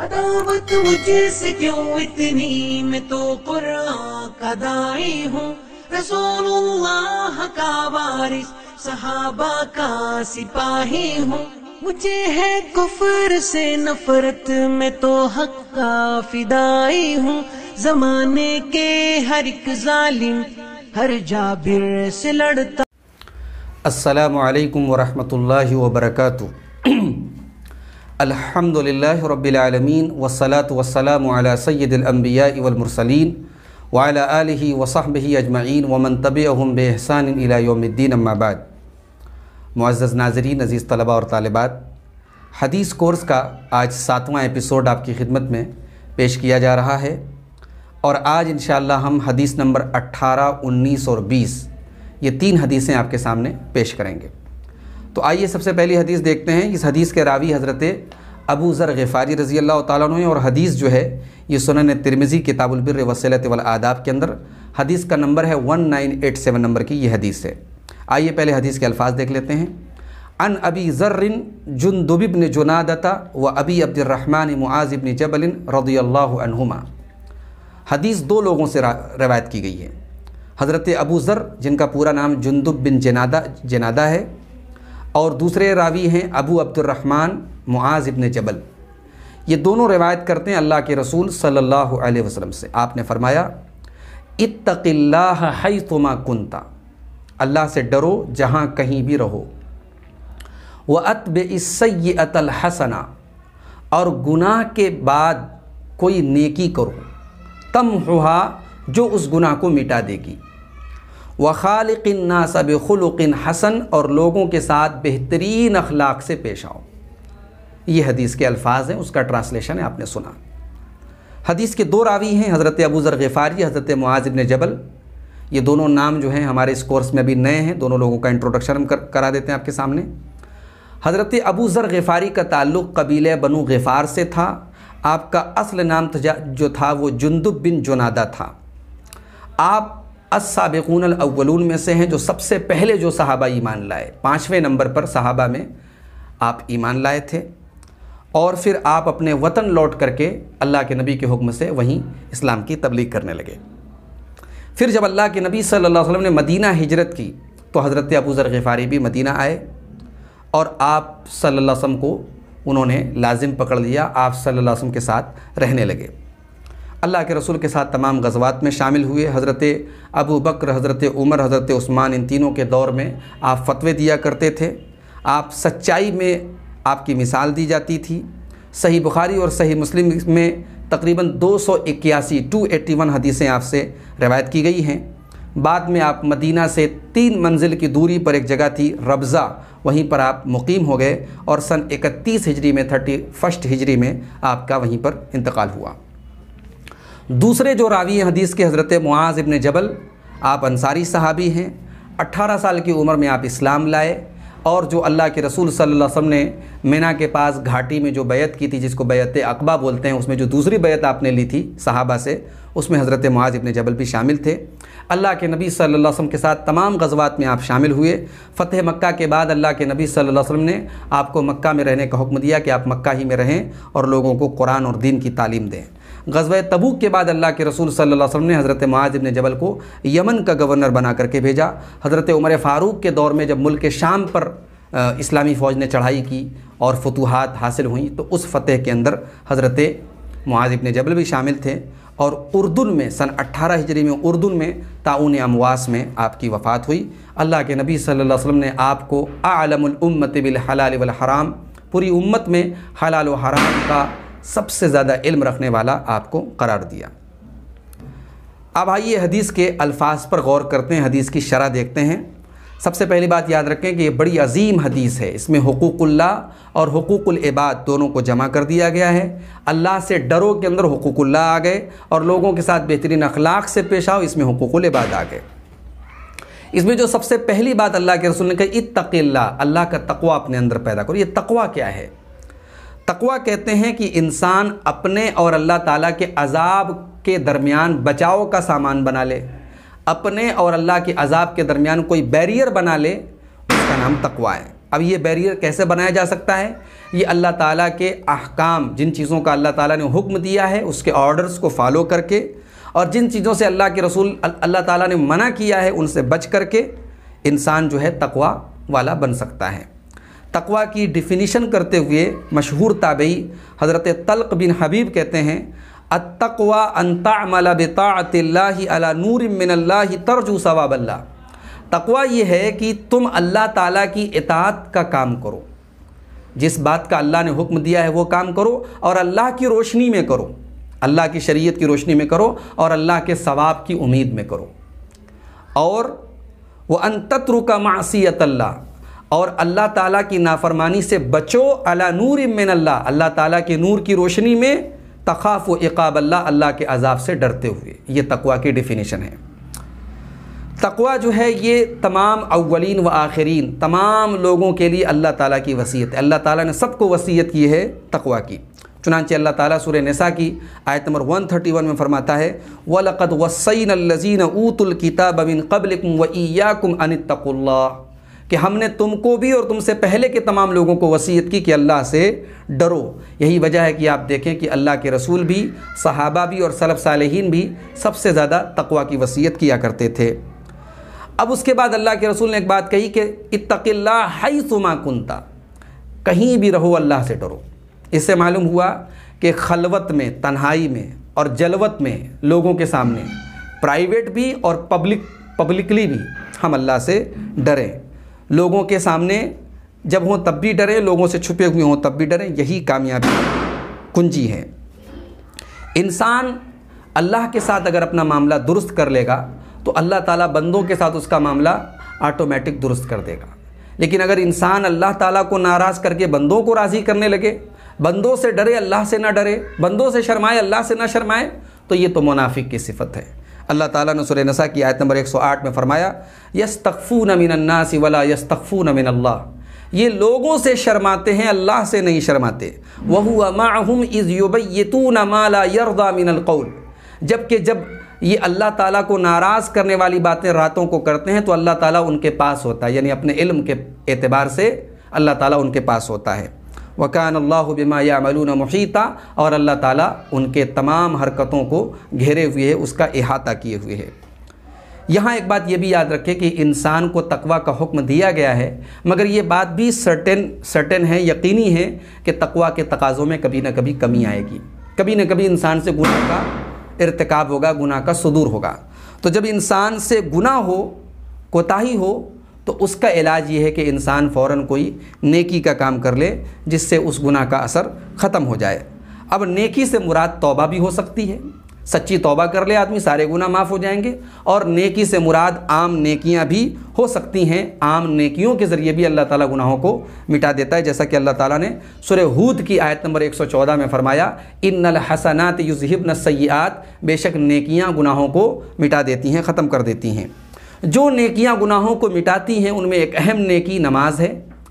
अदावत से क्यों इतनी मैं तो कुरान का दाई हूँ रसूलुल्लाह का वारिस सहाबा का सिपाही हूँ मुझे है कुफर से नफरत मैं तो हक का फिदाई हूँ जमाने के हर एक जालिम हर जाबिर से लड़ता असलकम वरहमल वर्का अल्हम्दुलिल्लाह रब्बिलआलमीन वसलात वसलाम अला सय्यिदुलअंबिया वलमुरसलीन व अला आलिहि व सहबिहि अजमईन व मन तबिअहुम बिहसान इला यौमिद्दीन अम्मा बाद मुआज़्ज़ नाजरीन अज़ीज़ तलबा और तालिबात हदीस कोर्स का आज सातवां एपिसोड आपकी खिदमत में पेश किया जा रहा है और आज इन हम हदीस नंबर 18, 19 और 20 ये तीन हदीसें आपके सामने पेश करेंगे तो आइए सबसे पहली हदीस देखते हैं इस हदीस के रावी हज़रत अबू ज़र गफ़ारी रज़ी अल्लाह तु और हदीस जो है ये सुनन तिरमिज़ी किताबुलबिर वसलत वल आदाब के अंदर हदीस का नंबर है one nine eight seven number की यह हदीस है आइए पहले हदीस के अल्फाज देख लेते हैं अन अबी ज़र्रिन जुनदुबिबन जुनादता व अबी अब्दुलरहमान मुआज़िबन जबलिन रदी हदीस दो लोगों से रवायत की गई है हज़रत अबू ज़र जिनका पूरा नाम जुनदुब बिन जनादा जनादा है और दूसरे रावी हैं अबू अब्दुलरहमान मुआज़ इबन जबल ये दोनों रिवायत करते हैं अल्लाह के रसूल सल्लल्लाहु अलैहि वसल्लम से आपने फरमाया इतकल्ला हई कुंता अल्लाह से डरो जहाँ कहीं भी रहो व अतब इसतल हसना और गुनाह के बाद कोई नेकी करो तम हुआ जो उस गुनाह को मिटा देगी व खालकिन सब खुलुकिन हसन और लोगों के साथ बेहतरीन अखलाक से पेश आओ ये हदीस के अल्फाज हैं उसका ट्रांसलेशन है आपने सुना हदीस के दो रावी हैं हज़रत अबू ज़र गफ़ारी हज़रत मुआजिब जबल ये दोनों नाम जो हैं हमारे इस कोर्स में अभी नए हैं दोनों लोगों का इंट्रोडक्शन हम कर, करा देते हैं आपके सामने हज़रत अबू ज़र गफ़ारी का ताल्लुक़ कबीले बनु गफ़ार से था आपका असल नाम जो था वो जुंदुब बिन जुनादा था आप असबिकून अव्वलून में से हैं जो सबसे पहले जो सहाबा ईमान लाए पाँचवें नंबर पर सहाबा में आप ईमान लाए थे और फिर आप अपने वतन लौट करके अल्लाह के नबी के हुक्म से वहीं इस्लाम की तबलीग करने लगे फिर जब अल्लाह के नबी सल्लल्लाहु अलैहि वसल्लम ने मदीना हिजरत की तो हज़रत अबू ज़र गफ़ारी भी मदीना आए और आप सल्लल्लाहु अलैहि वसल्लम को उन्होंने लाजिम पकड़ लिया आप सल्लल्लाहु अलैहि वसल्लम के साथ रहने लगे अल्लाह के रसूल के साथ तमाम गजवात में शामिल हुए हज़रत अबू बकर हज़रत उमर हज़रत उस्मान इन तीनों के दौर में आप फतवे दिया करते थे आप सच्चाई में आपकी मिसाल दी जाती थी सही बुखारी और सही मुस्लिम में तकरीबन दो सौ इक्यासी टू एट्टी वन हदीसें आपसे रवायत की गई हैं बाद में आप मदीना से तीन मंजिल की दूरी पर एक जगह थी रबज़ा वहीं पर आप मुकीम हो गए और सन इकतीस हिजरी में थर्टी फर्स्ट हिजरी में आपका वहीं पर इंतकाल हुआ दूसरे जो रावी हदीस के हज़रत मुआज़ इबन जबल आप अंसारी सहाबी हैं 18 साल की उम्र में आप इस्लाम लाए और जो अल्लाह के रसूल सल्लल्लाहु अलैहि वसल्लम ने मीना के पास घाटी में जो बैत की थी जिसको बैत अकबा बोलते हैं उसमें जो दूसरी बैत आपने ली थी सहाबा से उसमें हज़रत मुआज़ इबन जबल भी शामिल थे अल्लाह के नबी सल्लल्लाहु अलैहि वसल्लम के साथ तमाम गजवात में आप शामिल हुए फ़तेह मक्का के बाद अल्लाह के नबी सल्लल्लाहु अलैहि वसल्लम ने आपको मक्का में रहने का हुक्म दिया कि आप मक्का ही में रहें और लोगों को कुरान और दीन की तालीम दें गजब तबूक के बाद अल्लाह के रसूल सल्लल्लाहु अलैहि वसल्लम ने हज़रत मुआज़ जबल को यमन का गवर्नर बना करके भेजा हज़रत उमर फ़ारूक के दौर में जब मुल्क शाम पर इस्लामी फ़ौज ने चढ़ाई की और फतूहत हासिल हुई तो उस फ़तेह के अंदर हज़रत मुआज़ जबल भी शामिल थे और उर्दुन में सन 18 हिजरी में उर्दुन में ताउन अमवास में आपकी वफ़ात हुई अल्लाह के नबी सल्लल्लाहु अलैहि वसल्लम ने आपको आलमुल उम्मत बिल हलाल वल हराम पूरी उम्मत में हलाल व हराम का सबसे ज़्यादा इल्म रखने वाला आपको करार दिया अब आइए हदीस के अल्फाज पर गौर करते हैं हदीस की शरह देखते हैं सबसे पहली बात याद रखें कि ये बड़ी अजीम हदीस है इसमें हकूक़ुल्ला और इबाद दोनों को जमा कर दिया गया है अल्लाह से डरो के अंदर हकूक़ुल्ला आ गए और लोगों के साथ बेहतरीन अखलाक से पेश आओ इसमें इबाद आ गए इसमें जो सबसे पहली बात अल्लाह के रसूल ने कही इतला अल्लाह का तकवा अपने अंदर पैदा करो ये तकवा क्या है तकवा कहते हैं कि इंसान अपने और अल्लाह ताला के अजाब के दरमियान बचाव का सामान बना ले अपने और अल्लाह के अजाब के दरमियान कोई बैरियर बना ले उसका नाम तकवा है अब ये बैरियर कैसे बनाया जा सकता है ये अल्लाह ताला के अहकाम जिन चीज़ों का अल्लाह ताला ने हुक्म दिया है उसके ऑर्डर्स को फॉलो करके और जिन चीज़ों से अल्लाह के रसूल अल्लाह ताला ने मना किया है उनसे बच करके इंसान जो है तकवा वाला बन सकता है तकवा की डिफिनीशन करते हुए मशहूर ताबई हज़रत तलक बिन हबीब कहते हैं अतवा अनता बता नूर मिनल्ला तरजु सवाबल्ला तकवा ये है कि तुम अल्लाह ताला की इतात का काम करो जिस बात का अल्लाह ने हुक्म दिया है वो काम करो और अल्लाह की रोशनी में करो अल्लाह की शरीयत की रोशनी में करो और अल्लाह के सवाब की उम्मीद में करो और वह अनतत्रुका मासीत अल्लाह और अल्लाह ताला की नाफरमानी से बचो अला नूर इमिन अल्लाह अल्लाह ताला के नूर की रोशनी में तखाफ इकाब अल्लाह अल्लाह के अजाब से डरते हुए ये तकवा की डिफिनेशन है तकवा जो है ये तमाम अव्वलिन व आखरीन तमाम लोगों के लिए अल्लाह ताला की वसीयत है अल्लाह ताला ने सबको वसीयत की है तकवा की चुनानचे अल्लाह ताला सूर्य नसा की आयत नंबर 131 में फरमाता है वलक़द वसैन लजीन ऊतुल किताब बिन कबलकुम व ईयाकुम अनित्तकुल्लाह कि हमने तुमको भी और तुमसे पहले के तमाम लोगों को वसीयत की कि अल्लाह से डरो यही वजह है कि आप देखें कि अल्लाह के रसूल भी सहाबा भी और सलफ़ सालहीन भी सबसे ज़्यादा तकवा की वसीयत किया करते थे अब उसके बाद अल्लाह के रसूल ने एक बात कही कि इतकिल्ला हई सुमा कुंता कहीं भी रहो अल्लाह से डरो इससे मालूम हुआ कि खलवत में तन्हाई में और जलवत में लोगों के सामने प्राइवेट भी और पब्लिक पब्लिकली भी हम अल्लाह से डरें लोगों के सामने जब हों तब भी डरें लोगों से छुपे हुए हों तब भी डरें यही कामयाबी कुंजी है इंसान अल्लाह के साथ अगर अपना मामला दुरुस्त कर लेगा तो अल्लाह ताला बंदों के साथ उसका मामला ऑटोमेटिक दुरुस्त कर देगा लेकिन अगर इंसान अल्लाह ताला को नाराज़ करके बंदों को राज़ी करने लगे बंदों से डरे अल्लाह से ना डरे बंदों से शर्माए अल्लाह से ना शर्माए तो ये तो मुनाफिक की सिफत है अल्लाह ताला ने सुरे नसा की आयत नंबर 108 में फरमाया यस तकफ़ू नमिनन्नासी वला यस तकफ़ू नमिन अल्लाह ये लोगों से शर्माते हैं अल्लाह से नहीं शर्माते वहु माहम इज़ युबैतून माला यरदा मिनलकौल जबकि जब ये अल्लाह ताला को नाराज़ करने वाली बातें रातों को करते हैं तो अल्लाह ताला उनके पास होता है यानी अपने इल्म के एतबार से अल्लाह ताला उनके पास होता है वकान अल्लाह बिमाया मलून मुहीता और अल्लाह ताला उनके तमाम हरकतों को घेरे हुए है उसका अहाता किए हुए है यहाँ एक बात ये भी याद रखें कि इंसान को तकवा का हुक्म दिया गया है मगर ये बात भी सर्टेन सर्टेन है यकीनी है कि तकवा के तकाज़ों में कभी ना कभी कमी आएगी कभी ना कभी इंसान से गुनाह का इरतकब होगा गुनाह का सदूर होगा तो जब इंसान से गुनाह हो कोताही हो तो उसका इलाज ये है कि इंसान फ़ौर कोई नेकी का काम कर ले जिससे उस गुनाह का असर ख़त्म हो जाए अब नेकी से मुराद तौबा भी हो सकती है सच्ची तौबा कर ले आदमी सारे गुना माफ़ हो जाएंगे और नेकी से मुराद आम नेकियां भी हो सकती हैं आम नेकियों के ज़रिए भी अल्लाह ताला गुनाहों को मिटा देता है जैसा कि अल्लाह ताला ने सुर हूद की आयत नंबर 114 में फरमाया इन नल हसनात युजहिब सयात बेशक नेकियां गुनाहों को मिटा देती हैं ख़त्म कर देती हैं जो नेकियां गुनाहों को मिटाती हैं उनमें एक अहम नेकी नमाज है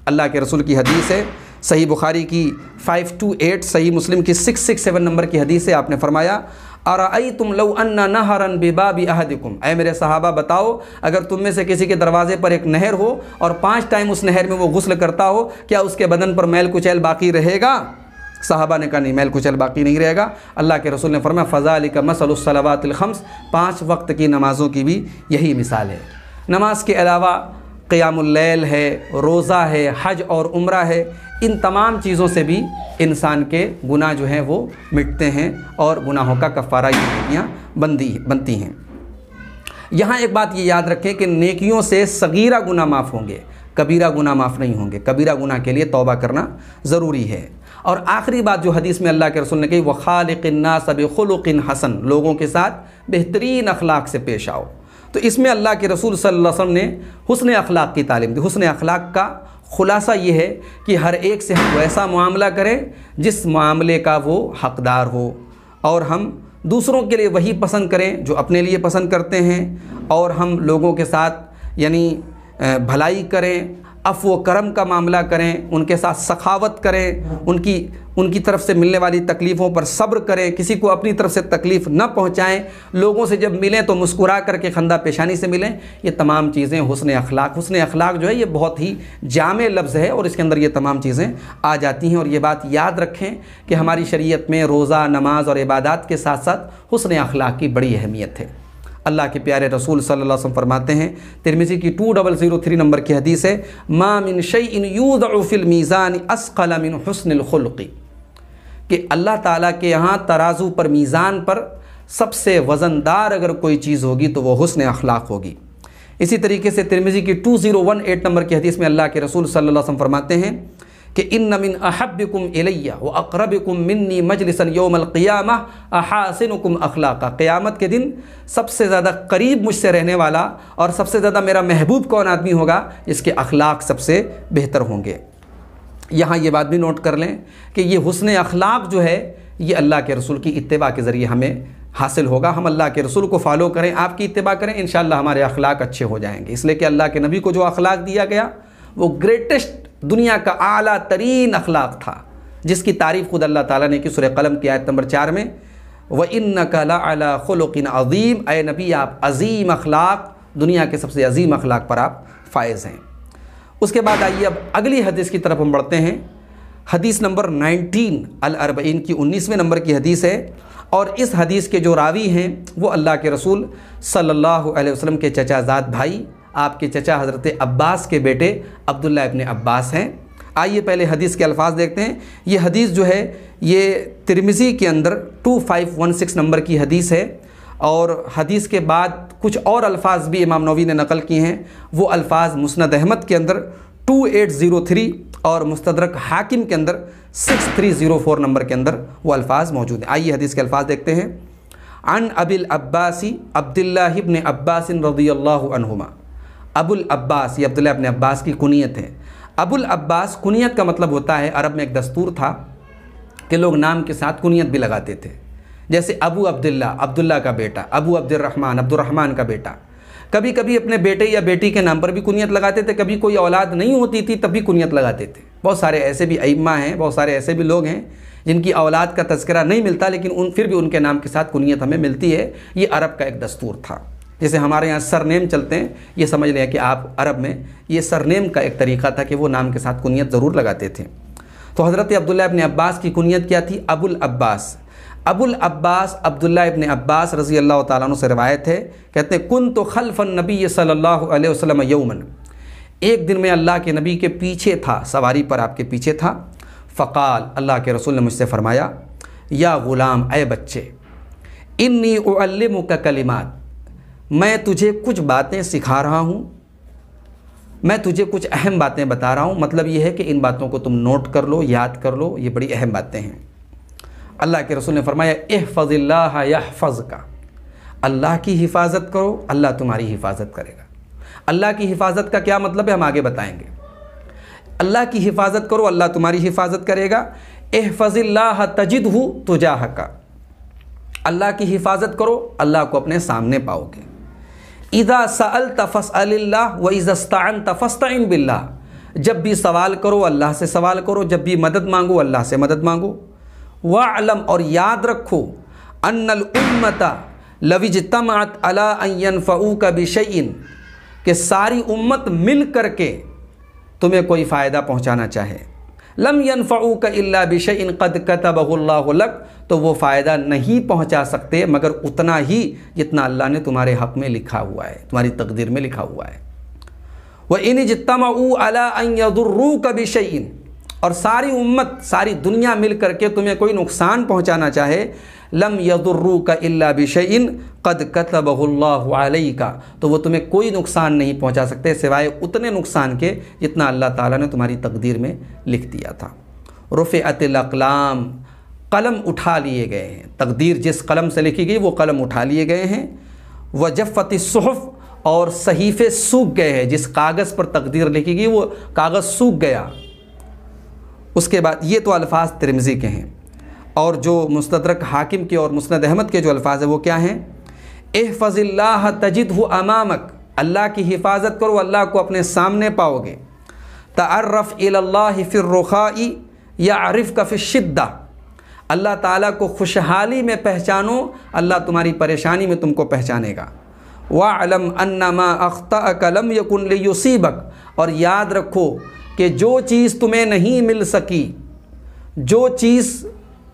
अल्लाह के रसूल की हदीस है सही बुखारी की फ़ाइव टू एट सही मुस्लिम की सिक्स सिक्स सेवन नंबर की हदीस है आपने फरमाया आई तुम लो अन्ना न नहरन बेबा बी अहदकुम अय मेरे सहाबा बताओ अगर तुम में से किसी के दरवाजे पर एक नहर हो और पाँच टाइम उस नहर में वो गसल करता हो क्या उसके बदन पर मैल कुचैल बाकी रहेगा साहबा ने कहा नहीं मैल कुचल बाकी नहीं रहेगा अल्लाह के रसूल ने फरमाया फ़ज़ा अली का मसलसलवातलखम्स पाँच वक्त की नमाज़ों की भी यही मिसाल है नमाज के अलावा क़यामल है रोज़ा है हज और उम्र है इन तमाम चीज़ों से भी इंसान के गुनाह जो हैं वो मिटते हैं और गुनाहों का कफ़ारा ये बनती बनती हैं यहाँ एक बात ये याद रखें कि नेकियों से सगीरा गुनाह माफ़ होंगे कबीरा गुनाह माफ़ नहीं होंगे कबीरा गुनाह के लिए तौबा करना ज़रूरी है और आखिरी बात जो हदीस में अल्लाह के रसूल ने कही व खालिकन्ना सबखलकिन हसन लोगों के साथ बेहतरीन अखलाक से पेश आओ तो इसमें अल्लाह के रसूल सल्लल्लाहु अलैहि वसल्लम ने हसन अखलाक की तालीम दी हसन अखलाक का खुलासा ये है कि हर एक से हम वैसा मामला करें जिस मामले का वो हकदार हो और हम दूसरों के लिए वही पसंद करें जो अपने लिए पसंद करते हैं और हम लोगों के साथ यानी भलाई करें अफ करम का मामला करें उनके साथ सखावत करें उनकी उनकी तरफ से मिलने वाली तकलीफ़ों पर सब्र करें किसी को अपनी तरफ से तकलीफ़ न पहुँचाएँ लोगों से जब मिलें तो मुस्कुरा करके खंदा पेशानी से मिलें ये तमाम चीज़ें हुसन अखलाक हुसन अखलाक जो है ये बहुत ही जाम लफ्ज़ है और इसके अंदर ये तमाम चीज़ें आ जाती हैं और ये बात याद रखें कि हमारी शरीय में रोज़ा नमाज और इबादत के साथ साथ हुसन अखलाक की बड़ी अहमियत है अल्लाह के प्यारे रसूल सल्लल्लाहु अलैहि वसल्लम फरमाते हैं तिरमिजी की two double zero three number की हदीस है मामिन शई इन यूदिल मीज़ान असकल मिन हसनखल़ी कि अल्लाह ताला के यहाँ तराजू पर मीज़ान पर सबसे वज़नदार अगर कोई चीज़ होगी तो वह हसन अखलाक होगी इसी तरीके से तिरमिजी की two zero one eight number की हदीस में अल्लाह के रसूल सल्लल्लाहु अलैहि वसल्लम फरमाते हैं कि इन नमिन अहब्बिकुम इलैया व अकरबकुम मिन्नी मजलिसन योमलक़ियाम अहासिनकुम अखलाक़ा क़यामत के दिन सबसे ज़्यादा करीब मुझसे रहने वाला और सबसे ज़्यादा मेरा महबूब कौन आदमी होगा जिसके अखलाक सबसे बेहतर होंगे यहाँ ये बात भी नोट कर लें कि ये हसन अखलाक जो है ये अल्लाह के रसूल की इतबा के ज़रिए हमें हासिल होगा हम अल्लाह के रसूल को फॉलो करें आपकी इतबा करें इन हमारे अखलाक अच्छे हो जाएंगे इसलिए कि अल्लाह के नबी को जो अखलाक दिया गया वो ग्रेटेस्ट दुनिया का आला तरीन अखलाक था जिसकी तारीफ़ खुद अल्लाह ताला ने की सुर कलम की आयत नंबर चार में व इन कला खलोकिन अज़ीम ए नबी आप अज़ीम अखलाक दुनिया के सबसे अज़ीम अखलाक पर आप फायज़ हैं उसके बाद आइए अब अगली हदीस की तरफ हम बढ़ते हैं हदीस नंबर 19 अल अरबईन की 19वें नंबर की हदीस है और इस हदीस के जो रावी हैं वो अल्लाह के रसूल सल्लल्लाहु अलैहि वसल्लम के चचाजाद भाई आपके चचा हज़रत अब्बास के बेटे अब्दुल्ला इबन अब्बास हैं आइए पहले हदीस के अल्फाज देखते हैं ये हदीस जो है ये तिरमिज़ी के अंदर 2516 नंबर की हदीस है और हदीस के बाद कुछ और अल्फाज भी इमाम नवी ने नकल किए हैं वो अल्फाज मुस्ंद अहमद के अंदर 2803 और मुस्तदरक हाकिम के अंदर 6304 नंबर के अंदर वो अल्फाज मौजूद हैं आइए हदीस के अल्फाज देखते हैं अन अबिल अब्बासी अब्दुल्लाबन अब्बास रदी अबुल अब्बास ये अब्दुल्ला अपने अब्बास की कुनीत है अबुल अब्बास कुनीत का मतलब होता है अरब में एक दस्तूर था कि लोग नाम के साथ कुनीत भी लगाते थे जैसे अबू अब्दुल्ला अब्दुल्ला का बेटा अबू अब्दुलरहमान अब्दुलरहमान का बेटा कभी कभी अपने बेटे या बेटी के नाम पर भी कुनीत लगाते थे कभी कोई औलाद नहीं होती थी तब भी कुनीत लगाते थे बहुत सारे ऐसे भी अइमा हैं बहुत सारे ऐसे भी लोग हैं जिनकी औलाद का तस्करा नहीं मिलता लेकिन उन फिर भी उनके नाम के साथ कुनीत हमें मिलती है ये अरब का एक दस्तूर था जैसे हमारे यहाँ सरनेम चलते हैं ये समझ लिया कि आप अरब में ये सरनेम का एक तरीका था कि वो नाम के साथ कुनीत ज़रूर लगाते थे तो हज़रत अब्दुल्ला इबन अब्बास की कुनीत क्या थी अबुल अब्बास अबुल अब्बास अब्दुल्ला इबन अब्बास रज़ी अल्लाह तु से रवायत है कहते हैं कुन तो खलफन नबी सल्ला वसलम यौमन एक दिन में अल्लाह के नबी के पीछे था सवारी पर आपके पीछे था फ़काल अल्लाह के रसूल ने मुझसे फ़रमाया या ग़ुलाम ए बच्चे इन्नी उल्लम का कलिमात मैं तुझे कुछ बातें सिखा रहा हूँ मैं तुझे कुछ अहम बातें बता रहा हूँ मतलब ये है कि इन बातों को तुम नोट कर लो याद कर लो ये बड़ी अहम बातें हैं अल्लाह के रसूल ने फरमाया एह फ़ज़िल्ला या फ़ज़ का अल्लाह की हिफाजत करो अल्लाह तुम्हारी हिफाजत करेगा अल्लाह की हिफाजत का क्या मतलब है हम आगे बताएंगे अल्लाह की हिफाजत करो अल्लाह तुम्हारी हिफाजत करेगा एह फ़ज़िल्ला तजिद हु तुजा का अल्लाह की हिफाजत करो अल्लाह को अपने सामने पाओगे इदा सल तफस अल्लाह व इज़स्तान तफस्तिन बिल्ला जब भी सवाल करो अल्लाह से सवाल करो जब भी मदद मांगो अल्लाह से मदद मांगो वालम और याद रखो अनुमत लविज तमत अलायन फ़ऊ का बिशन के सारी उम्मत मिल करके तुम्हें कोई फ़ायदा पहुँचाना चाहे लम यनफ़ाऊ का अल्ला बिश इन कद कतबल्लाक तो वो फ़ायदा नहीं पहुंचा सकते मगर उतना ही जितना अल्लाह ने तुम्हारे हक़ में लिखा हुआ है तुम्हारी तकदीर में लिखा हुआ है वह इन का अलादुर्रू इन और सारी उम्मत सारी दुनिया मिल करके तुम्हें कोई नुकसान पहुँचाना चाहे लम यदुर्रू का अल्ला बिशन कद कतबल्लाई का तो वो तुम्हें कोई नुकसान नहीं पहुंचा सकते सिवाय उतने नुकसान के जितना अल्लाह ताला ने तुम्हारी तकदीर में लिख दिया था रुफ़ अतलाम कलम उठा लिए गए हैं तकदीर जिस कलम से लिखी गई वो कलम उठा लिए गए हैं जफ़त सहफ़ और सहीफ़े सूख गए हैं जिस कागज़ पर तकदीर लिखी गई वो कागज़ सूख गया उसके बाद ये तो अल्फाज तिरमज़ी के हैं और जो मुस्तरक हाकिम के और मुस्ंद अहमद के जो अल्फाज हैं वो क्या हैं एह फजिल्ला तजिद हो अमामक अल्लाह की हिफाजत करो अल्लाह को अपने सामने पाओगे तर्रफ़ इल्ला फिर रुखाई या आरफ़ का शिद्दा अल्लाह ताला को खुशहाली में पहचानो अल्लाह तुम्हारी परेशानी में तुमको पहचानेगा वाहम अन्नमा अख्ता कलम यकुनसीबक और याद रखो कि जो चीज़ तुम्हें नहीं मिल सकी जो चीज़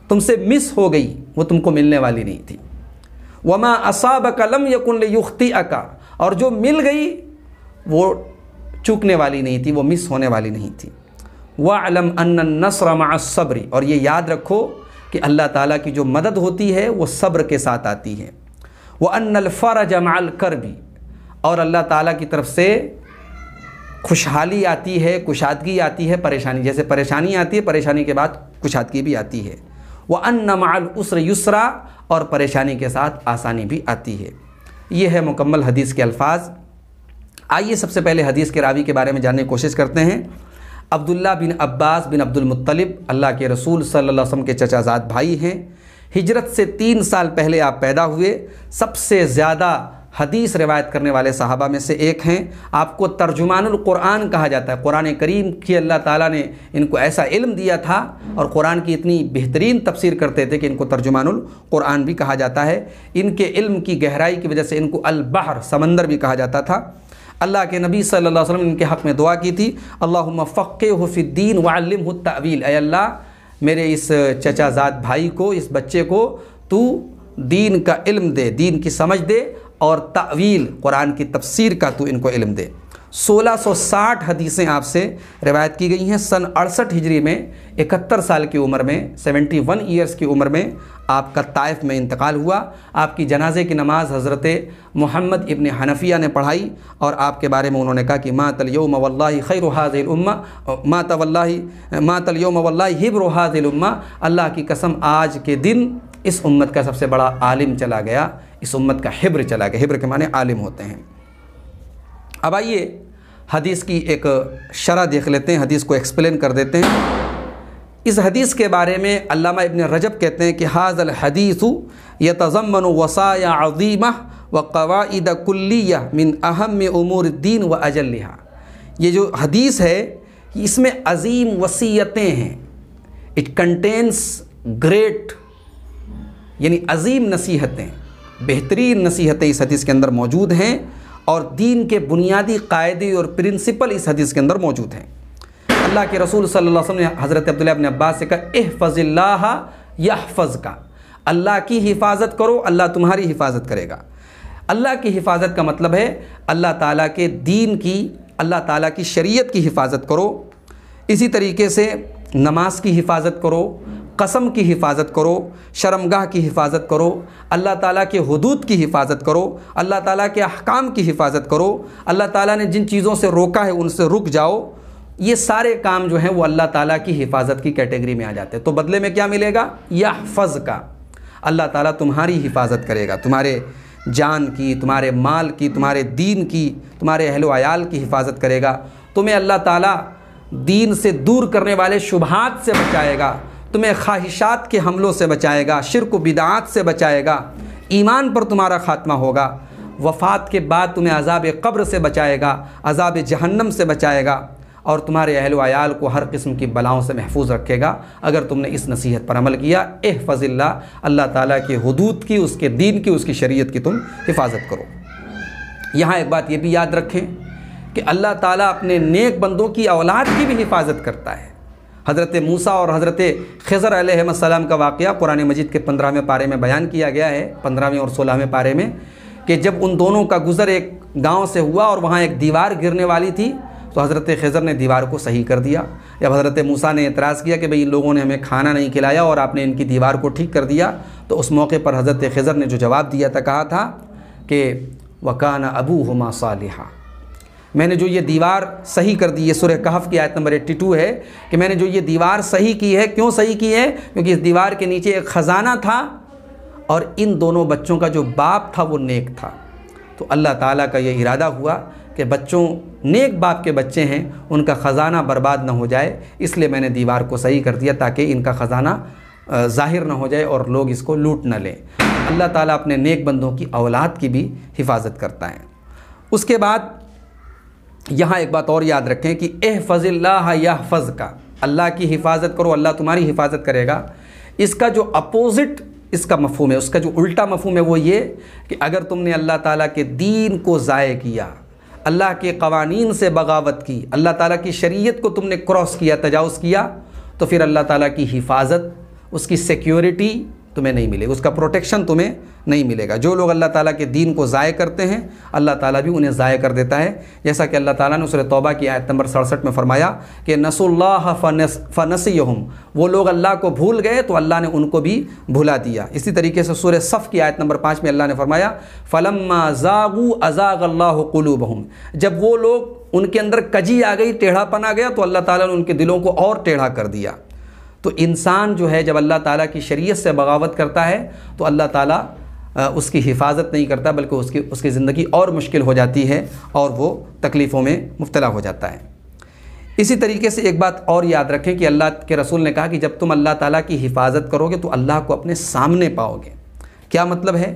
तुमसे मिस हो गई वो तुमको मिलने वाली नहीं थी वमा असाब कलम यकुल युक्ति अका और जो मिल गई वो चूकने वाली नहीं थी वो मिस होने वाली नहीं थी वह अलम अन नसर मब्री और ये याद रखो कि अल्लाह ताला की जो मदद होती है वो सब्र के साथ आती है वह अनफ़र जमाल कर भी और अल्लाह ताला की तरफ से खुशहाली आती है कुशादगी आती है परेशानी जैसे परेशानी आती है परेशानी के बाद कुशादगी भी आती है व अन्न माल उसर युसरा और परेशानी के साथ आसानी भी आती है ये है मुकम्मल हदीस के अल्फाज आइए सबसे पहले हदीस के रावी के बारे में जानने की कोशिश करते हैं अब्दुल्ला बिन अब्बास बिन अब्दुल मुत्तलिब अल्लाह के रसूल सल्लल्लाहु अलैहि वसल्लम के चचाजाद भाई हैं हिजरत से तीन साल पहले आप पैदा हुए सबसे ज़्यादा हदीस रिवायत करने वाले साहबा में से एक हैं आपको तर्जुमानकुरान कहा जाता है कुरान करीम की अल्लाह ताला ने इनको ऐसा इल्म दिया था और कुरान की इतनी बेहतरीन तफसीर करते थे कि इनको तर्जुमानकुरान भी कहा जाता है इनके इल्म की गहराई की वजह से इनको अलबहर समंदर भी कहा जाता था अल्लाह के नबी सल्लल्लाहु अलैहि वसल्लम इनके हक़ में दुआ की थी अल्लाह फ़क़ीन वालम तवील अल्लाह मेरे इस चचाजाद भाई को इस बच्चे को तू दीन का इल्म दे दीन की समझ दे और तावील कुरान की तफसीर का तो इनको इल्म दे 1660 हदीसें आपसे रिवायत की गई हैं सन अड़सठ हिजरी में इकहत्तर साल की उम्र में 71 ईयर्स की उम्र में आपका ताइफ में इंतकाल हुआ आपकी जनाजे की नमाज़ हज़रत मोहम्मद इबन हनफिया ने पढ़ाई और आपके बारे में उन्होंने कहा कि माँ तलयम वल्ला खैर हाजिलम्मा माँ तवल्ला माँ तलयम वल्ला हिब रोहाजिलम्मा अल्लाह की कसम आज के दिन इस उम्मत का सबसे बड़ा आलिम चला गया इस उम्मत का हिब्र चला गया हिब्र के माने आलिम होते हैं अब आइए हदीस की एक शरह देख लेते हैं हदीस को एक्सप्लेन कर देते हैं इस हदीस के बारे में अल्लामा इबन रजब कहते हैं कि हाजल हदीस यह तज़मन वसाया अदीमा व कवाद कुल्लिया मिन अहम दीन व अजल ये जो हदीस है इसमें अजीम वसीयतें हैं इट कंटेंस ग्रेट यानी अजीम नसीहतें बेहतरीन नसीहतें इस हदीस के अंदर मौजूद हैं और दीन के बुनियादी कायदे और प्रिंसिपल इस हदीस के अंदर मौजूद हैं अल्लाह के रसूल सल्लल्लाहु अलैहि वसल्लम ने हज़रत अब्दुल्ला अबिन अब्बास से कहा एहफ़ज़ल्ला फ़ज़ का अल्लाह की हिफाजत करो अल्लाह तुम्हारी हिफाजत करेगा अल्लाह की हिफाजत का मतलब है अल्लाह ताला के दीन की अल्लाह ताला की शरीयत की हिफाजत करो इसी तरीके से नमाज की हिफाजत करो कसम की हिफाज़त करो शर्मगाह की हिफाज़त करो अल्लाह ताला के हदूद की हिफाज़त करो अल्लाह ताला के अहकाम की हिफाज़त करो अल्लाह ताला ने जिन चीज़ों से रोका है उनसे रुक जाओ ये सारे काम जो हैं वो अल्लाह ताला की हिफाज़त की कैटेगरी में आ जाते हैं तो बदले में क्या मिलेगा यह फज़ का अल्लाह ताला तुम्हारी हिफाज़त करेगा तुम्हारे जान की तुम्हारे माल की तुम्हारे दीन की तुम्हारे अहलोयाल आयाल की हिफाज़त करेगा तुम्हें अल्लाह ताला दीन से दूर करने वाले शुभात से बचाएगा तुम्हें ख्वाहिशात के हमलों से बचाएगा शिरक बिदात से बचाएगा ईमान पर तुम्हारा ख़ात्मा होगा वफ़ात के बाद तुम्हें अजाब कब्र से बचाएगा अजाब जहन्नम से बचाएगा और तुम्हारे अहल आयाल को हर किस्म की बलाओं से महफूज रखेगा अगर तुमने इस नसीहत पर अमल किया एह फजिल्ला अल्लाह ताला के हदूद की उसके दीन की उसकी शरीयत की तुम हिफाजत करो यहाँ एक बात ये भी याद रखें कि अल्लाह ताला अपने नेक बंदों की औलाद की भी हिफाजत करता है हज़रत मूसा और हज़रत खज़र अलैहिस्सलाम का वाक़ कुरान मजीद के पंद्रहवें पारे में बयान किया गया है पंद्रहवें और सोलहवें पारे में कि जब उन दोनों का गुज़र एक गांव से हुआ और वहाँ एक दीवार गिरने वाली थी तो हज़रत खज़र ने दीवार को सही कर दिया जब हज़रत मूसा ने एतराज़ किया कि भाई इन लोगों ने हमें खाना नहीं खिलाया और आपने इनकी दीवार को ठीक कर दिया तो उस मौके पर हज़रत खज़र ने जो जवाब दिया था कहा था कि वकाना अबू हमा सालिहा मैंने जो ये दीवार सही कर दी है सुरह कहफ की आयत नंबर एट्टी टू है कि मैंने जो ये दीवार सही की है क्यों सही की है क्योंकि इस दीवार के नीचे एक ख़जाना था और इन दोनों बच्चों का जो बाप था वो नेक था तो अल्लाह ताला का ये इरादा हुआ कि बच्चों नेक बाप के बच्चे हैं उनका ख़ज़ाना बर्बाद ना हो जाए इसलिए मैंने दीवार को सही कर दिया ताकि इनका ख़ज़ाना ज़ाहिर ना हो जाए और लोग इसको लूट ना लें अल्लाह ताला अपने नेक बंदों की औलाद की भी हिफाजत करता है उसके बाद यहाँ एक बात और याद रखें कि एह फजिल्ला यह फज़ का अल्लाह की हिफाजत करो अल्लाह तुम्हारी हिफाजत करेगा इसका जो अपोज़िट इसका मफहम है उसका जो उल्टा मफहम है वो ये कि अगर तुमने अल्लाह ताला के दीन को ज़ाय किया अल्लाह के कवानीन से बगावत की अल्लाह ताला की शरीयत को तुमने क्रॉस किया तजावज़ किया तो फिर अल्लाह ताला की हिफाजत उसकी सिक्योरिटी तुम्हें नहीं मिलेगा उसका प्रोटेक्शन तुम्हें नहीं मिलेगा जो लोग अल्लाह ताला के दीन को ज़ाय करते हैं अल्लाह ताला भी उन्हें ज़ाय कर देता है जैसा कि अल्लाह ताला ने उसने तौबा की आयत नंबर सड़सठ में फरमाया कि नसुल्लाह फ़नस फ़नसम वो लोग अल्लाह को भूल गए तो अल्लाह ने उनको भी भुला दिया इसी तरीके से सूर सफ़ की आयत नंबर पाँच में अल्लाह ने फरमाया फ़लम ज़ागू अज़ागल्लाह कुलूबहम जब वो लोग उनके अंदर कजी आ गई टेढ़ापन आ गया तो अल्लाह ताला ने उनके दिलों को और टेढ़ा कर दिया तो इंसान जो है जब अल्लाह ताला की शरीयत से बगावत करता है तो अल्लाह ताला उसकी हिफाजत नहीं करता बल्कि उसकी उसकी ज़िंदगी और मुश्किल हो जाती है और वो तकलीफ़ों में मुबतला हो जाता है इसी तरीके से एक बात और याद रखें कि अल्लाह के रसूल ने कहा कि जब तुम अल्लाह ताला की हिफाजत करोगे तो अल्लाह को अपने सामने पाओगे क्या मतलब है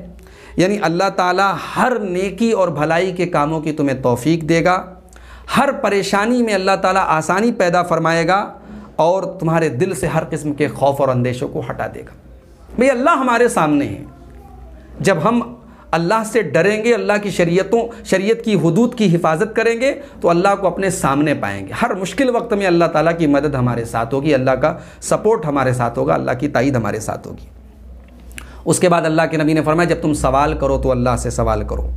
यानी अल्लाह ताला हर नेकी और भलाई के कामों की तुम्हें तौफीक देगा हर परेशानी में अल्लाह ताला आसानी पैदा फरमाएगा और तुम्हारे दिल से हर किस्म के खौफ और अंदेशों को हटा देगा भाई अल्लाह हमारे सामने है जब हम अल्लाह से डरेंगे अल्लाह की शरीयतों शरीयत की हदूद की हिफाजत करेंगे तो अल्लाह को अपने सामने पाएंगे हर मुश्किल वक्त में अल्लाह ताला की मदद हमारे साथ होगी अल्लाह का सपोर्ट हमारे साथ होगा अल्लाह की तइद हमारे साथ होगी उसके बाद अल्लाह के नबी ने फरमाया जब तुम सवाल करो तो अल्लाह से सवाल करो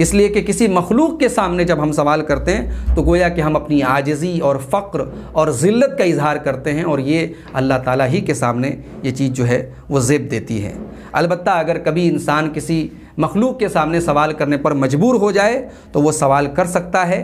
इसलिए कि किसी मखलूक के सामने जब हम सवाल करते हैं तो गोया कि हम अपनी आजज़ी और फ़क्र और ज़िल्त का इजहार करते हैं और ये अल्लाह ताला ही के सामने ये चीज़ जो है वो जेब देती है अलबत् अगर कभी इंसान किसी मखलूक के सामने सवाल करने पर मजबूर हो जाए तो वो सवाल कर सकता है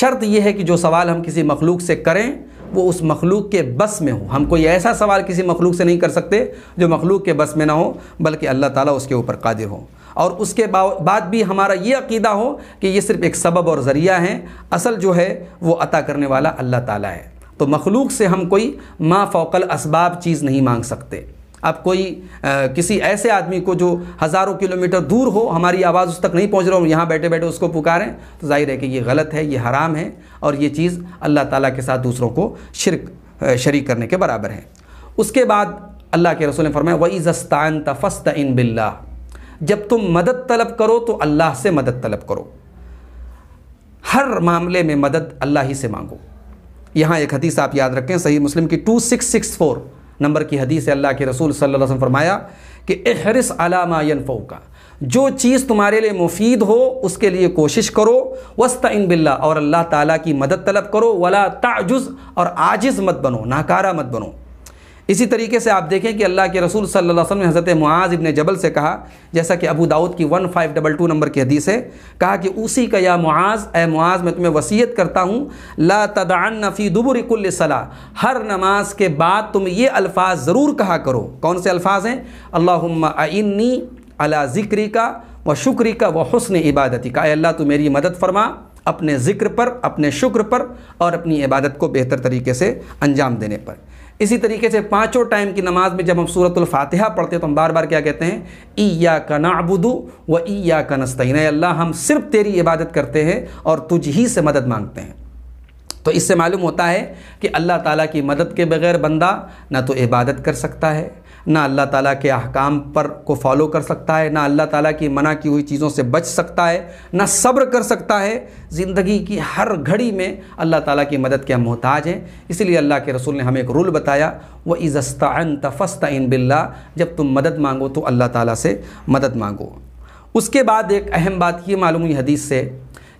शर्त यह है कि जो सवाल हम किसी मखलूक से करें वो उस मखलूक के बस में हो हम कोई ऐसा सवाल किसी मखलूक से नहीं कर सकते जो मखलूक के बस में ना हो बल्कि अल्लाह ताला उसके ऊपर कादिर हो और उसके बाद भी हमारा ये अकीदा हो कि ये सिर्फ़ एक सबब और ज़रिया है असल जो है वो अता करने वाला अल्लाह ताला है तो मखलूक से हम कोई माँ फ़ौकल इसबाब चीज़ नहीं मांग सकते अब कोई आ, किसी ऐसे आदमी को जो हज़ारों किलोमीटर दूर हो हमारी आवाज़ उस तक नहीं पहुंच रहा हो यहाँ बैठे बैठे उसको पुकारें तो जाहिर है कि ये गलत है ये हराम है और ये चीज़ अल्लाह ताला के साथ दूसरों को शिरक शरीक करने के बराबर है उसके बाद अल्लाह के रसूल ने फरमाया वही जस्तान तफस्त इन बिल्ला जब तुम मदद तलब करो तो अल्लाह से मदद तलब करो हर मामले में मदद अल्लाह ही से मांगो यहाँ एक हदीस आप याद रखें सही मुस्लिम की two six six four number की हदीस है अल्लाह के रसूल सल्लल्लाहु अलैहि वसल्लम फरमाया कि एहरिस अलामा फ़ोका जो चीज़ तुम्हारे लिए मुफीद हो उसके लिए कोशिश करो वस्ता इन बिल्ला और अल्लाह ताला की मदद तलब करो वला ताजुज़ और आजिज़ मत बनो नाकारा मत बनो इसी तरीके से आप देखें कि अल्लाह के रसूल सल्लल्लाहु अलैहि वसल्लम ने हज़रत मुआज़ इबन जबल से कहा जैसा कि अबू दाऊद की one five double two number की हदीस है कहा कि उसी का या मुआज़ ए मुआज़ मैं तुम्हें वसीयत करता हूँ ला तदान नफ़ी कुल सला हर नमाज के बाद तुम ये अल्फाज ज़रूर कहा करो कौन से अल्फाज हैं अल्लानी अला ज़िक्री का व शुक्री का व हसन इबादती का अल्लाह तो मेरी मदद फरमा अपने ज़िक्र पर अपने शुक्र पर और अपनी इबादत को बेहतर तरीके से अंजाम देने पर इसी तरीके से पाँचों टाइम की नमाज में जब हम सूरतफ़ातहा पढ़ते हैं तो हम बार बार क्या कहते हैं ई या का नाबुदू व ई या का नस्तैन अल्लाह हम सिर्फ तेरी इबादत करते हैं और तुझ ही से मदद मांगते हैं तो इससे मालूम होता है कि अल्लाह ताला की मदद के बगैर बंदा ना तो इबादत कर सकता है ना अल्लाह ताला के अहकाम पर को फॉलो कर सकता है ना अल्लाह ताला की मना की हुई चीज़ों से बच सकता है ना सब्र कर सकता है ज़िंदगी की हर घड़ी में अल्लाह ताला की मदद के हम मोहताज हैं इसलिए अल्लाह के रसूल ने हमें एक रूल बताया वह इज़स्तान तफस्तिन बिल्ला जब तुम मदद मांगो तो अल्लाह ताला से मदद मांगो उसके बाद एक अहम बात ये मालूम हुई हदीस से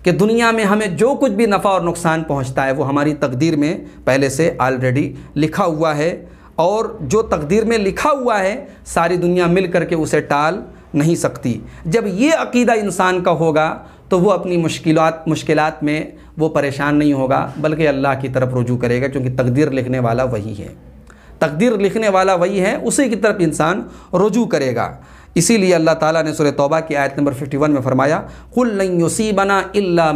कि दुनिया में हमें जो कुछ भी नफ़ा और नुकसान पहुँचता है वो हमारी तकदीर में पहले से ऑलरेडी लिखा हुआ है और जो तकदीर में लिखा हुआ है सारी दुनिया मिल कर के उसे टाल नहीं सकती जब ये अकीदा इंसान का होगा तो वो अपनी मुश्किल मुश्किल में वो परेशान नहीं होगा बल्कि अल्लाह की तरफ रुजू करेगा क्योंकि तकदीर लिखने वाला वही है तकदीर लिखने वाला वही है उसी की तरफ इंसान रुजू करेगा इसीलिए अल्लाह ताला ने सूर्य तौबा की आयत नंबर 51 में फरमाया कुल नयूसीबना इल्ला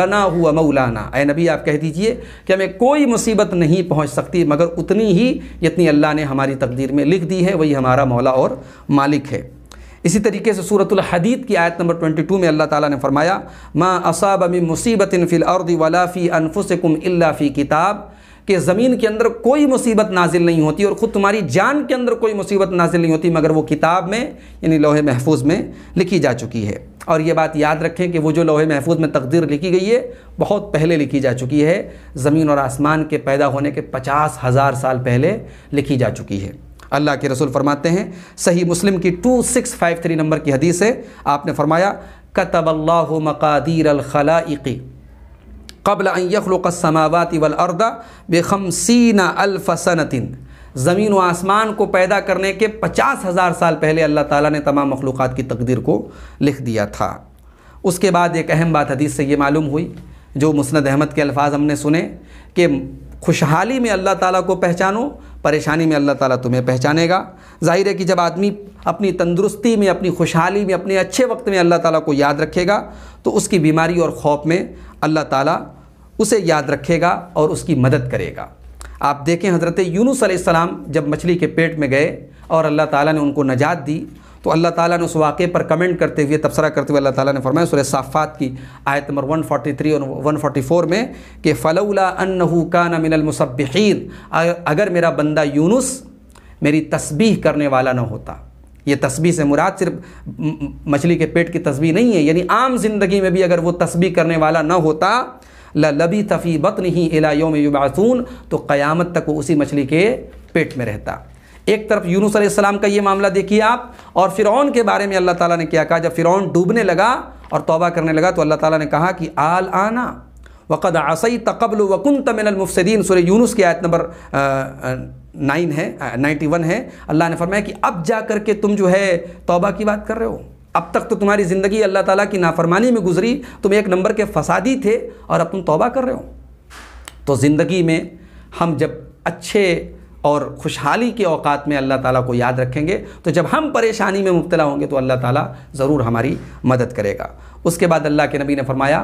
लना हुआ मौलाना ए नबी आप कह दीजिए कि हमें कोई मुसीबत नहीं पहुंच सकती मगर उतनी ही जितनी अल्लाह ने हमारी तकदीर में लिख दी है वही हमारा मौला और मालिक है इसी तरीके से सूरतुल हदीद की आयत नंबर 22 में अल्लाह ताला ने फरमाया माँ असाब अमी मुसीबत फ़िल अर्द वला फ़ी अनफुसकुम इल्ला फ़ी किताब कि ज़मीन के अंदर कोई मुसीबत नाजिल नहीं होती और ख़ुद तुम्हारी जान के अंदर कोई मुसीबत नाजिल नहीं होती मगर वो किताब में यानी लोहे महफूज में लिखी जा चुकी है और ये बात याद रखें कि वो जो लोहे महफूज में तकदीर लिखी गई है बहुत पहले लिखी जा चुकी है ज़मीन और आसमान के पैदा होने के पचास हज़ार साल पहले लिखी जा चुकी है अल्लाह के रसूल फरमाते हैं सही मुस्लिम की two six five three number की हदीस है आपने फरमाया कतबल्ला मकादीर अलखलाइकी कबल यखलसमावत वलअर्दा बेखमसीना अल्फसनतिन ज़मीन व आसमान को पैदा करने के पचास हज़ार साल पहले अल्लाह ताला ने तमाम मखलूक़ की तकदीर को लिख दिया था उसके बाद एक अहम बात हदीस से ये मालूम हुई जो मुस्ंद अहमद के अल्फाज हमने सुने कि खुशहाली में अल्लाह ताला को पहचानो परेशानी में अल्लाह ताला तुम्हें पहचानेगा जाहिर है कि जब आदमी अपनी तंदुरुस्ती में अपनी खुशहाली में अपने अच्छे वक्त में अल्लाह ताला को याद रखेगा तो उसकी बीमारी और खौफ में अल्लाह ताला उसे याद रखेगा और उसकी मदद करेगा आप देखें हज़रत यूनुस सलाम जब मछली के पेट में गए और अल्लाह ताला ने उनको नजात दी तो अल्लाह ताला ने उस वाक़े पर कमेंट करते हुए तबसरा करते हुए अल्लाह ताला ने फरमाया सूर्य साफ़ात की आयत नंबर 143 और 144 में कि फ़लौला अन्नहू कान अगर मेरा बंदा यूनुस मेरी तस्बीह करने वाला ना होता ये तस्बी से मुराद सिर्फ मछली के पेट की तस्बी नहीं है यानी आम जिंदगी में भी अगर वो तस्बी करने वाला ना होता ल लबी तफ़ी बतन ही योम युबासून तो क़यामत तक वो उसी मछली के पेट में रहता एक तरफ यूनुस सलाम का ये मामला देखिए आप और फ़िरौन के बारे में अल्लाह ताला ने क्या कहा जब फ़िरौन डूबने लगा और तौबा करने लगा तो अल्लाह ताला ने कहा कि आल आना वक़द आसई तकबल वकुन तमिन सुर यूनुस की आयत नंबर नाइन है नाइन्टी वन है अल्लाह ने फरमाया कि अब जा कर के तुम जो है तोबा की बात कर रहे हो अब तक तो तुम्हारी ज़िंदगी अल्लाह ताला की नाफरमानी में गुजरी तुम एक नंबर के फसादी थे और अब तुम तोबा कर रहे हो तो ज़िंदगी में हम जब अच्छे और खुशहाली के औकात में अल्लाह ताला को याद रखेंगे तो जब हम परेशानी में मुबतला होंगे तो अल्लाह ताला ज़रूर हमारी मदद करेगा उसके बाद अल्लाह के नबी ने फरमाया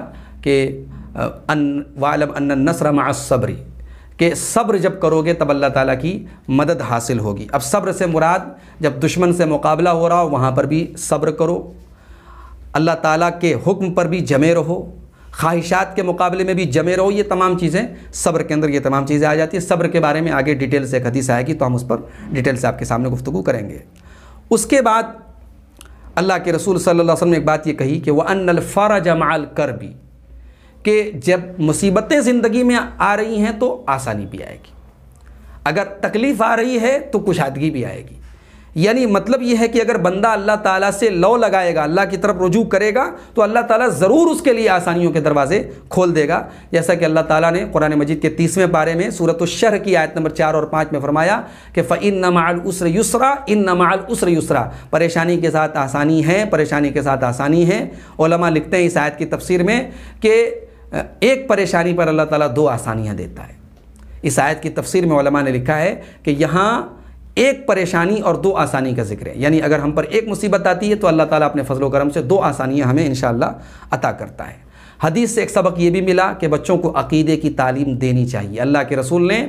कि अन वालम अन नसर मासबरी कि सब्र जब करोगे तब अल्लाह ताला की मदद हासिल होगी अब सब्र से मुराद जब दुश्मन से मुकाबला हो रहा हो वहाँ पर भी सब्र करो अल्लाह ताला के हुक्म पर भी जमे रहो ख्वाहिशात के मुकाबले में भी जमे रहो ये तमाम चीज़ें सब्र के अंदर ये तमाम चीज़ें आ जाती है सब्र के बारे में आगे डिटेल से एक हदीस आएगी तो हम उस पर डिटेल से आपके सामने गुफ्तु करेंगे उसके बाद अल्लाह के रसूल सल्लल्लाहु अलैहि वसल्लम ने एक बात ये कही कि वह अनल फ़रज कर भी कि जब मुसीबतें ज़िंदगी में आ रही हैं तो आसानी भी आएगी अगर तकलीफ़ आ रही है तो कुशादगी भी आएगी यानी मतलब यह है कि अगर बंदा अल्लाह ताला से लौ लगाएगा अल्लाह की तरफ रुजू करेगा तो अल्लाह ताला ज़रूर उसके लिए आसानियों के दरवाज़े खोल देगा जैसा कि अल्लाह ताला ने कुरान मजीद के तीसवें बारे में सूरत शहर की आयत नंबर चार और पाँच में फरमाया कि फ़िन नमाल उसर युसरा इन नमाल उसर युसरा परेशानी के साथ आसानी है परेशानी के साथ आसानी है लिखते हैं इस आयत की तफसीर में कि एक परेशानी पर अल्लाह ताला दो आसानियाँ देता है इस आयत की तफसीर में मौलमा ने लिखा है कि यहाँ एक परेशानी और दो आसानी का जिक्र है यानी अगर हम पर एक मुसीबत आती है तो अल्लाह ताला अपने फजलो करम से दो आसानियाँ हमें इन अता करता है हदीस से एक सबक ये भी मिला कि बच्चों को अकीदे की तालीम देनी चाहिए अल्लाह के रसूल ने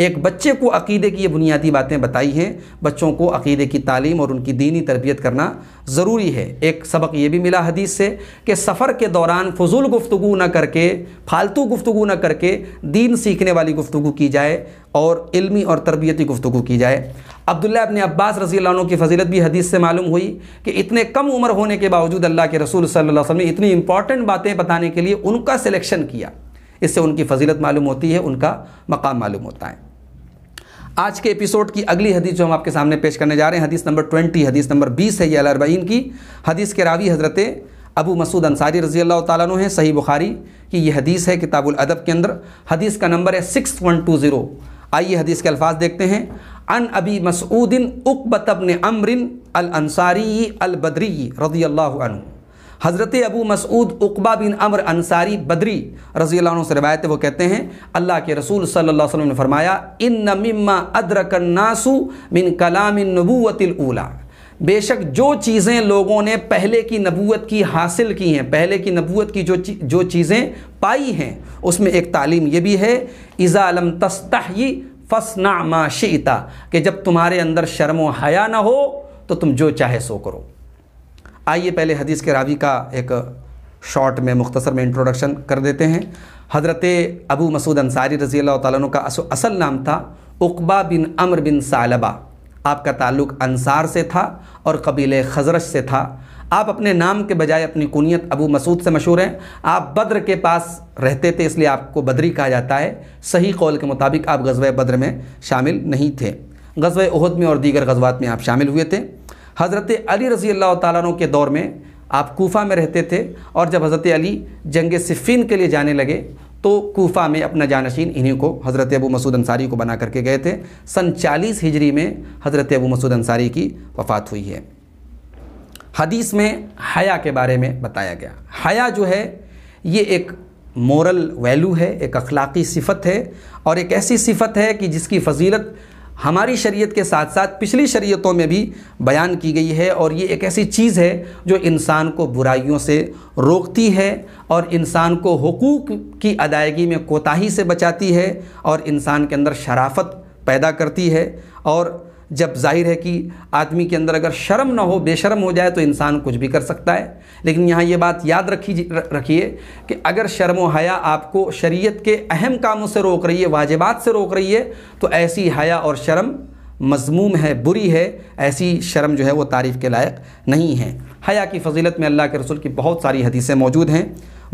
एक बच्चे को अकीदे की ये बुनियादी बातें बताई हैं बच्चों को अकीदे की तालीम और उनकी दीनी तरबियत करना ज़रूरी है एक सबक ये भी मिला हदीस से कि सफ़र के दौरान फजूल गुफ्तु न करके फालतू गुफ्तु न करके दीन सीखने वाली गुफ्तु की जाए और इल्मी और तरबियती गुफ्तु की जाए अब्दुल्ला अपने अब्बास रजी की फजीलत भी हदीस से मालूम हुई कि इतने कम उम्र होने के बावजूद अल्लाह के रसूल सल वसम ने इतनी इंपॉर्टेंट बातें बताने के लिए उनका सिलेक्शन किया इससे उनकी फजीलत मालूम होती है उनका मकाम मालूम होता है आज के एपिसोड की अगली हदीस जो हम आपके सामने पेश करने जा रहे हैं हदीस नंबर ट्वेंटी हदीस नंबर बीस है ये अलरबीन की हदीस के रावी हज़रत अबू मसूद अंसारी रजी अल्लाह तु हैं सही बुखारी की यह हदीस है किताबुल अदब के अंदर हदीस का नंबर है सिक्स वन टू ज़ीरो आइए हदीस के अल्फाज देखते हैं अन अबी मसूदिन उकबतबन अमरिन अलसारी अंसारी बदरी रजी अल्लाह हज़रत अबू मसूद उकबा बिन अमर अंसारी बदरी रजी से रवायत वो कहते हैं अल्लाह के रसूल सल्लल्लाहु अलैहि वसल्लम ने फरमाया इन नमिम्मा अदरकन्नासु मिन कलाम नबूतिल बेशक जो चीज़ें लोगों ने पहले की नबूत की हासिल की हैं पहले की नबूत की जो ची, जो चीज़ें पाई हैं उसमें एक तालीम ये भी है इज़ालम तस्तही फसना माशीता कि जब तुम्हारे अंदर शर्म हया ना हो तो तुम जो चाहे सो करो आइए पहले हदीस के रावी का एक शॉर्ट में मुख्तसर में इंट्रोडक्शन कर देते हैं हज़रत अबू मसूद अंसारी रज़ी अल्लाह तु का असल नाम था उकबा बिन अमर बिन सालबा आपका ताल्लुक अंसार से था और कबीले खजरश से था आप अपने नाम के बजाय अपनी कुनीत अबू मसूद से मशहूर हैं आप बद्र के पास रहते थे इसलिए आपको बद्री कहा जाता है सही कौल के मुताबिक आप गजब बद्र में शामिल नहीं थे गजब उहद में और दीगर गजबात में आप शामिल हुए थे हज़रत अली रज़ी अल्लाह तु के दौर में आप कोफ़ा में रहते थे और जब हज़रत अली जंग सिफ़ीन के लिए जाने लगे तो कोफ़ा में अपना जानशीन इन्हीं को हज़रत अबू मसूद अंसारी को बना करके गए थे सन चालीस हिजरी में हज़रत अबू मसूद अंसारी की वफ़ात हुई है हदीस में हया के बारे में बताया गया हया जो है ये एक मोरल वैल्यू है एक अखलाक़ी सिफत है और एक ऐसी सिफत है कि जिसकी फजीलत हमारी शरीयत के साथ साथ पिछली शरीयतों में भी बयान की गई है और ये एक ऐसी चीज़ है जो इंसान को बुराइयों से रोकती है और इंसान को हकूक़ की अदायगी में कोताही से बचाती है और इंसान के अंदर शराफत पैदा करती है और जब जाहिर है कि आदमी के अंदर अगर शर्म ना हो बेशर्म हो जाए तो इंसान कुछ भी कर सकता है लेकिन यहाँ ये बात याद रखी रखिए कि अगर शर्म व हया आपको शरीयत के अहम कामों से रोक रही है वाजिबात से रोक रही है तो ऐसी हया और शर्म मजमूम है बुरी है ऐसी शर्म जो है वो तारीफ़ के लायक नहीं है हया की फजीलत में अल्लाह के रसूल की बहुत सारी हदीसें मौजूद हैं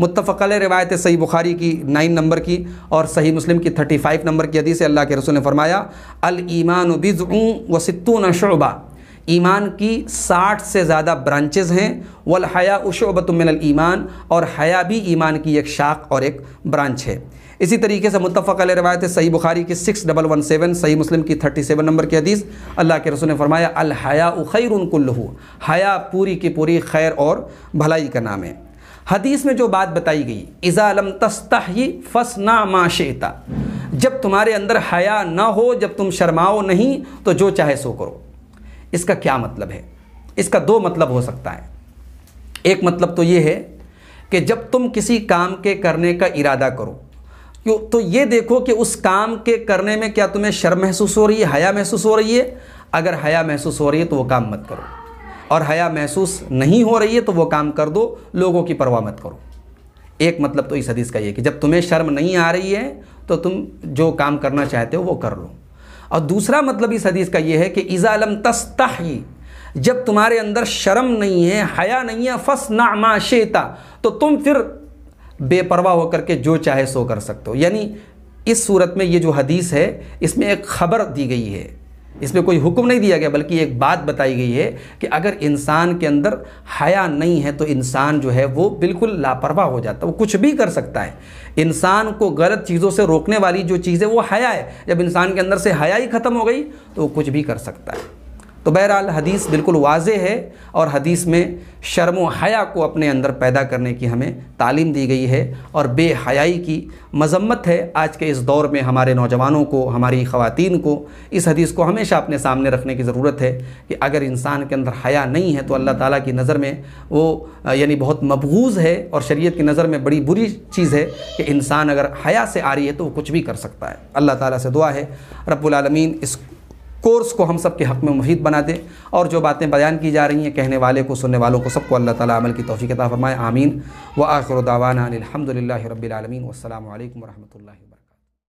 मुतफ़ल रवायत सही बुखारी की नाइन नंबर की और सही मुस्लिम की थर्टी फाइव नंबर की हदीस अल्लाह के रसूल ने फरमाया अल ईमान बिज़ू व सितून शोबा ईमान की साठ से ज़्यादा ब्रांचेज़ हैं वल हया उशोबतमिनल ईमान और हया भी ईमान की एक शाख और एक ब्रांच है इसी तरीके से मुतफ़ रवायत सही बुखारी की सिक्स डबल वन सेवन सही मुस्लिम की थर्टी सेवन नंबर की हदीस अल्लाह के रसूल ने फरमाया अल हया खैर उनकुल्लू हया पूरी की पूरी खैर और भलाई का नाम है हदीस में जो बात बताई गई इज़ालम ही फस ना माशेता जब तुम्हारे अंदर हया ना हो जब तुम शर्माओ नहीं तो जो चाहे सो करो इसका क्या मतलब है इसका दो मतलब हो सकता है एक मतलब तो ये है कि जब तुम किसी काम के करने का इरादा करो तो ये देखो कि उस काम के करने में क्या तुम्हें शर्म महसूस हो रही है हया महसूस हो रही है अगर हया महसूस हो रही है तो वो काम मत करो और हया महसूस नहीं हो रही है तो वो काम कर दो लोगों की परवाह मत करो एक मतलब तो इस हदीस का ये कि जब तुम्हें शर्म नहीं आ रही है तो तुम जो काम करना चाहते हो वो कर लो और दूसरा मतलब इस हदीस का ये है कि इज़ालम तस्ताही जब तुम्हारे अंदर शर्म नहीं है हया नहीं है फस नामा शेता तो तुम फिर बेपरवाह होकर के जो चाहे सो कर सकते हो यानी इस सूरत में ये जो हदीस है इसमें एक खबर दी गई है इसमें कोई हुक्म नहीं दिया गया बल्कि एक बात बताई गई है कि अगर इंसान के अंदर हया नहीं है तो इंसान जो है वो बिल्कुल लापरवाह हो जाता है वो कुछ भी कर सकता है इंसान को गलत चीज़ों से रोकने वाली जो चीज़ है वो हया है जब इंसान के अंदर से हया ही ख़त्म हो गई तो वो कुछ भी कर सकता है तो बहरहाल हदीस बिल्कुल वाज है और हदीस में शर्म हया को अपने अंदर पैदा करने की हमें तालीम दी गई है और बेहयाई की मजम्मत है आज के इस दौर में हमारे नौजवानों को हमारी ख़वातीन को इस हदीस को हमेशा अपने सामने रखने की ज़रूरत है कि अगर इंसान के अंदर हया नहीं है तो अल्लाह ताला की नज़र में वो यानी बहुत मबूज है और शरीयत की नज़र में बड़ी बुरी चीज़ है कि इंसान अगर हया से आ रही है तो वो कुछ भी कर सकता है अल्लाह ताली से दुआ है रबालमीन इस कोर्स को हम सब के हक़ में मुफीद बना दे और जो बातें बयान की जा रही हैं कहने वाले को सुनने वालों को सबको अल्लाह ताला अमल की तोफ़ी अता फ़रमाए आमीन व आखिर दावाना अलहमदिल्ला रबीआलमीन वालकम वरह